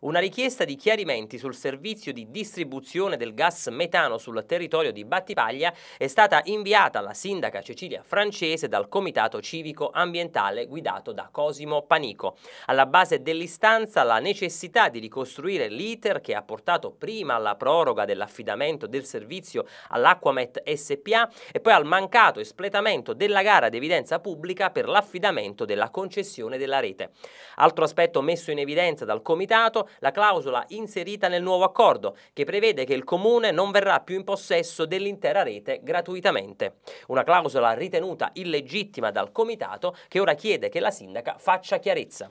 Una richiesta di chiarimenti sul servizio di distribuzione del gas metano sul territorio di Battipaglia è stata inviata alla sindaca Cecilia Francese dal Comitato Civico Ambientale guidato da Cosimo Panico. Alla base dell'istanza la necessità di ricostruire l'iter che ha portato prima alla proroga dell'affidamento del servizio all'Aquamet SPA e poi al mancato espletamento della gara d'evidenza pubblica per l'affidamento della concessione della rete. Altro aspetto messo in evidenza dal Comitato la clausola inserita nel nuovo accordo che prevede che il Comune non verrà più in possesso dell'intera rete gratuitamente. Una clausola ritenuta illegittima dal Comitato che ora chiede che la sindaca faccia chiarezza.